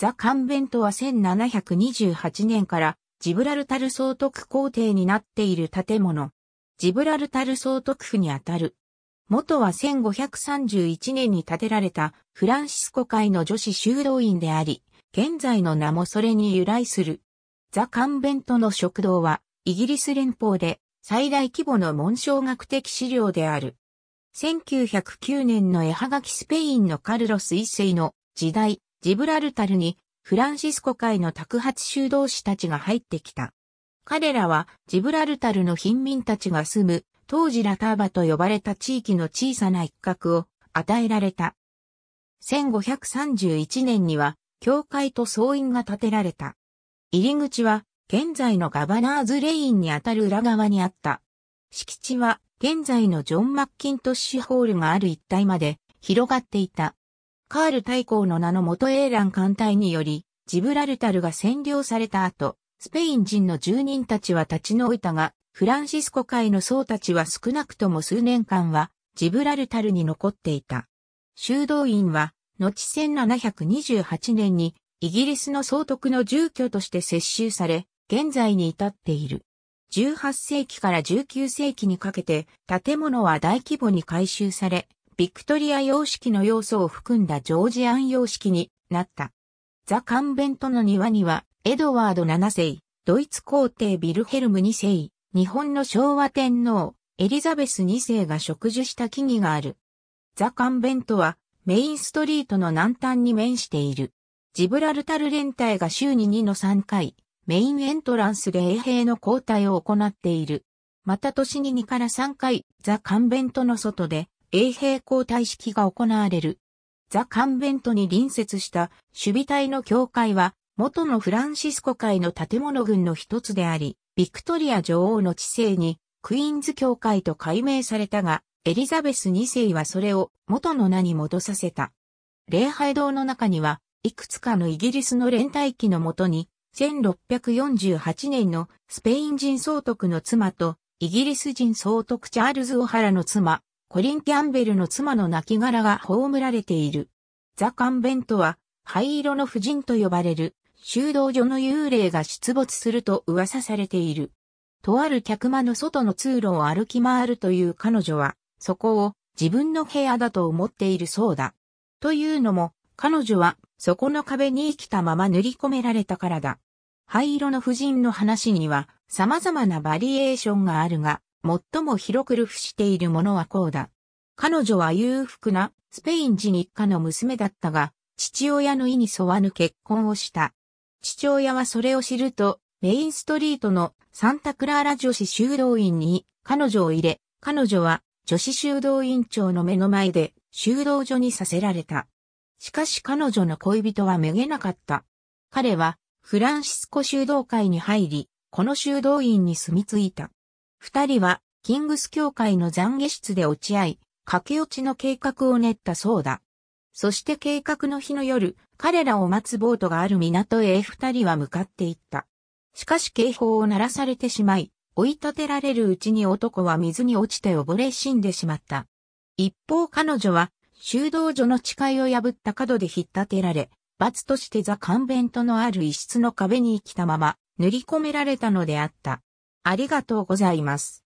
ザ・カンベントは1728年からジブラルタル総督皇帝になっている建物。ジブラルタル総督府にあたる。元は1531年に建てられたフランシスコ会の女子修道院であり、現在の名もそれに由来する。ザ・カンベントの食堂は、イギリス連邦で最大規模の文章学的資料である。1909年の絵はがきスペインのカルロス一世の時代、ジブラルタルにフランシスコ会の宅発修道士たちが入ってきた。彼らはジブラルタルの貧民たちが住む当時ラターバと呼ばれた地域の小さな一角を与えられた。1531年には教会と僧院が建てられた。入り口は現在のガバナーズレインにあたる裏側にあった。敷地は現在のジョン・マッキントッシュホールがある一帯まで広がっていた。カール大公の名の元英蘭艦隊により、ジブラルタルが占領された後、スペイン人の住人たちは立ち退いたが、フランシスコ会の僧たちは少なくとも数年間は、ジブラルタルに残っていた。修道院は、後1728年に、イギリスの総督の住居として接収され、現在に至っている。18世紀から19世紀にかけて、建物は大規模に改修され、ビクトリア様式の要素を含んだジョージアン様式になった。ザ・カンベントの庭には、エドワード7世、ドイツ皇帝ビルヘルム2世、日本の昭和天皇、エリザベス2世が植樹した木々がある。ザ・カンベントは、メインストリートの南端に面している。ジブラルタル連隊が週に2の3回、メインエントランスで衛兵の交代を行っている。また年に2から3回、ザ・カンベントの外で、衛兵交代式が行われる。ザ・カンベントに隣接した守備隊の教会は、元のフランシスコ会の建物群の一つであり、ビクトリア女王の治世に、クイーンズ教会と改名されたが、エリザベス2世はそれを元の名に戻させた。礼拝堂の中には、いくつかのイギリスの連帯機のもとに、1648年のスペイン人総督の妻と、イギリス人総督チャールズ・オハラの妻、コリン・キャンベルの妻の亡骸が葬られている。ザ・カンベントは、灰色の婦人と呼ばれる、修道所の幽霊が出没すると噂されている。とある客間の外の通路を歩き回るという彼女は、そこを自分の部屋だと思っているそうだ。というのも、彼女は、そこの壁に生きたまま塗り込められたからだ。灰色の婦人の話には、様々なバリエーションがあるが、最も広く流布しているものはこうだ。彼女は裕福なスペイン人一家の娘だったが、父親の意に沿わぬ結婚をした。父親はそれを知ると、メインストリートのサンタクラーラ女子修道院に彼女を入れ、彼女は女子修道院長の目の前で修道所にさせられた。しかし彼女の恋人はめげなかった。彼はフランシスコ修道会に入り、この修道院に住み着いた。二人は、キングス教会の懺悔室で落ち合い、駆け落ちの計画を練ったそうだ。そして計画の日の夜、彼らを待つボートがある港へ二人は向かっていった。しかし警報を鳴らされてしまい、追い立てられるうちに男は水に落ちて溺れ死んでしまった。一方彼女は、修道女の誓いを破った角で引っ立てられ、罰としてザ・カンベントのある一室の壁に生きたまま、塗り込められたのであった。ありがとうございます。